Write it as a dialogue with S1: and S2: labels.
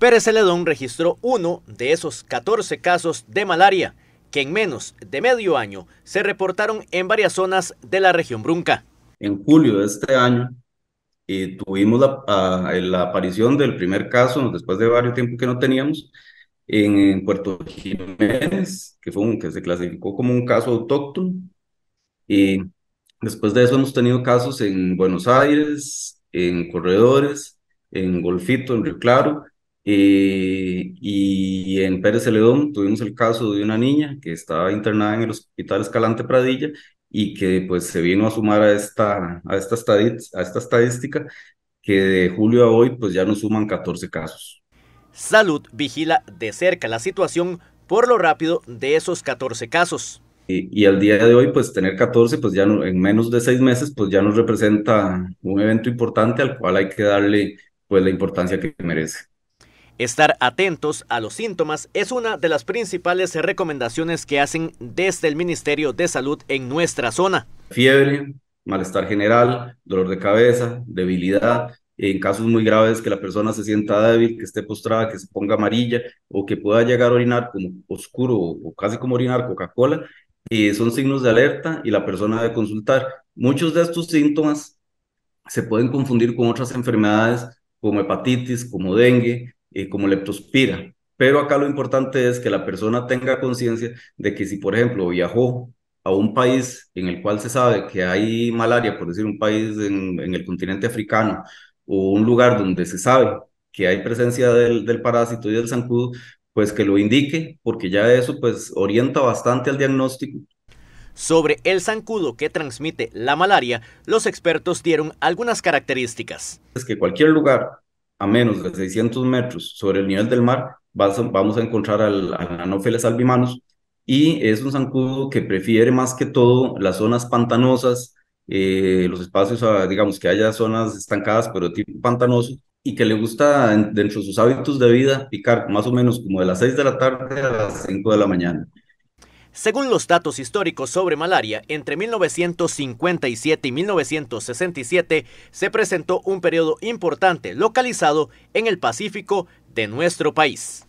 S1: Pérez Celedón registró uno de esos 14 casos de malaria que en menos de medio año se reportaron en varias zonas de la región Brunca.
S2: En julio de este año eh, tuvimos la, ah, la, aparición del primer caso, después de varios tiempos que no teníamos, en, Puerto Jiménez, que, fue un, que se clasificó como un caso autóctono. y después de eso hemos tenido casos en Buenos Aires, en Corredores, en Golfito, en Río Claro, eh, y en Pérez Celedón tuvimos el caso de una niña que estaba internada en el hospital Escalante Pradilla y que pues se vino a sumar a esta, a esta, a esta estadística que de julio a hoy pues ya nos suman 14 casos.
S1: Salud vigila de cerca la situación por lo rápido de esos 14 casos.
S2: Y, y, al día de hoy, pues tener 14, pues ya en menos de seis meses, pues ya nos representa un evento importante al cual hay que darle pues la importancia que merece.
S1: Estar atentos a los síntomas es una de las principales recomendaciones que hacen desde el Ministerio de Salud en nuestra zona.
S2: Fiebre, malestar general, dolor de cabeza, debilidad. En casos muy graves que la persona se sienta débil, que esté postrada, que se ponga amarilla o que pueda llegar a orinar como oscuro o casi como orinar Coca-Cola, eh, son signos de alerta y la persona debe consultar. Muchos de estos síntomas se pueden confundir con otras enfermedades como hepatitis, como dengue, eh, como leptospira. Pero acá lo importante es que la persona tenga conciencia de que si, por ejemplo, viajó a un país en el cual se sabe que hay malaria, por decir un país en, el continente africano, o un lugar donde se sabe que hay presencia del, del parásito y del zancudo, pues que lo indique, porque ya eso pues orienta bastante al diagnóstico sobre el zancudo que transmite la malaria, los expertos
S1: dieron algunas características.
S2: Es que cualquier lugar a menos de 600 metros sobre el nivel del mar, vamos a encontrar al, al Anopheles y es un zancudo que prefiere más que todo las zonas pantanosas, eh, los espacios, ah, digamos que haya zonas estancadas pero de tipo pantanoso y que le gusta dentro de sus hábitos de vida picar más o menos como de las 6 de la tarde a las 5 de la mañana. Según
S1: los datos históricos sobre malaria, entre 1957 y 1967 se presentó un periodo importante localizado en el Pacífico de nuestro país.